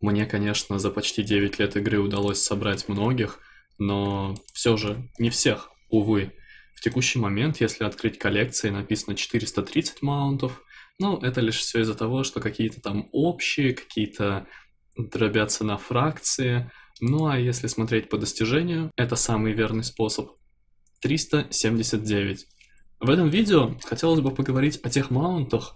мне, конечно, за почти 9 лет игры удалось собрать многих, но все же не всех, увы. В текущий момент, если открыть коллекции, написано 430 маунтов, Ну, это лишь все из-за того, что какие-то там общие, какие-то дробятся на фракции. Ну а если смотреть по достижению, это самый верный способ. 379. В этом видео хотелось бы поговорить о тех маунтах,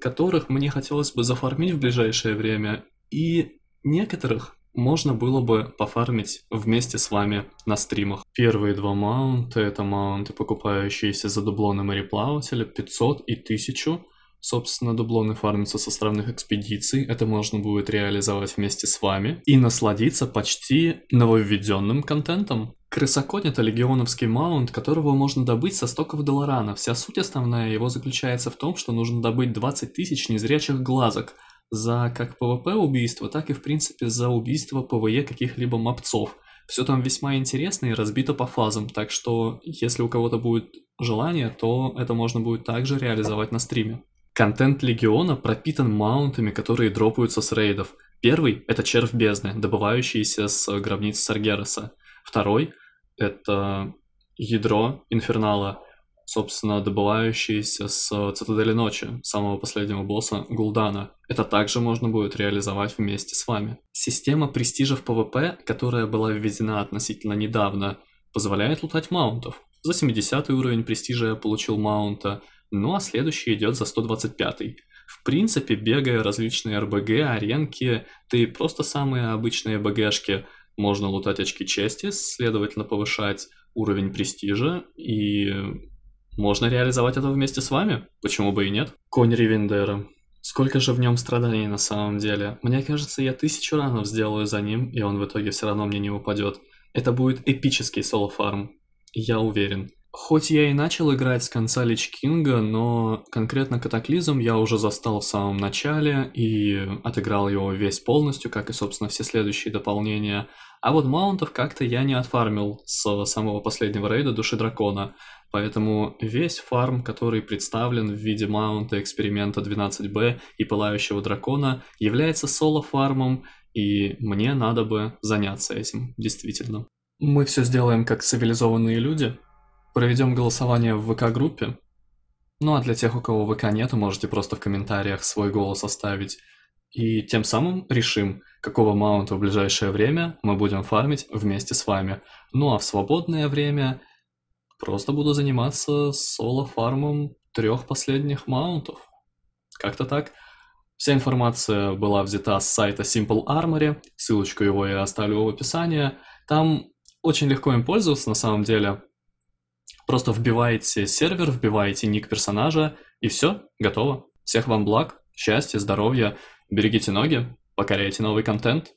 которых мне хотелось бы зафармить в ближайшее время и некоторых можно было бы пофармить вместе с вами на стримах. Первые два маунта — это маунты, покупающиеся за дублоны мореплавателя, 500 и 1000. Собственно, дублоны фармятся со странных экспедиций, это можно будет реализовать вместе с вами и насладиться почти нововведенным контентом. Крысоконь — это легионовский маунт, которого можно добыть со стоков Долорана. Вся суть основная его заключается в том, что нужно добыть 20 тысяч незрячих глазок — за как ПВП убийство, так и в принципе за убийство ПВЕ каких-либо мопцов. Все там весьма интересно и разбито по фазам, так что если у кого-то будет желание, то это можно будет также реализовать на стриме. Контент Легиона пропитан маунтами, которые дропаются с рейдов. Первый — это червь бездны, добывающийся с гробниц Саргераса. Второй — это ядро Инфернала — собственно, добывающиеся с э, Цитадели Ночи, самого последнего босса Гул'дана. Это также можно будет реализовать вместе с вами. Система престижа в ПВП, которая была введена относительно недавно, позволяет лутать маунтов. За 70 уровень престижа я получил маунта, ну а следующий идет за 125 В принципе, бегая различные РБГ, аренки, да просто самые обычные БГшки, можно лутать очки чести, следовательно повышать уровень престижа и можно реализовать это вместе с вами? Почему бы и нет? Конь Ривендера. Сколько же в нем страданий на самом деле? Мне кажется, я тысячу ранов сделаю за ним, и он в итоге все равно мне не упадет. Это будет эпический соло-фарм. Я уверен. Хоть я и начал играть с конца Лич Кинга, но конкретно Катаклизм я уже застал в самом начале и отыграл его весь полностью, как и, собственно, все следующие дополнения. А вот маунтов как-то я не отфармил с самого последнего рейда Души Дракона, поэтому весь фарм, который представлен в виде маунта эксперимента 12Б и Пылающего Дракона, является соло-фармом, и мне надо бы заняться этим, действительно. Мы все сделаем как цивилизованные люди — Проведем голосование в ВК-группе. Ну а для тех, у кого ВК нету, можете просто в комментариях свой голос оставить. И тем самым решим, какого маунта в ближайшее время мы будем фармить вместе с вами. Ну а в свободное время просто буду заниматься соло-фармом трех последних маунтов. Как-то так. Вся информация была взята с сайта Simple Armory, ссылочку его я оставлю в описании. Там очень легко им пользоваться на самом деле. Просто вбиваете сервер, вбиваете ник персонажа, и все, готово. Всех вам благ, счастья, здоровья, берегите ноги, покоряйте новый контент,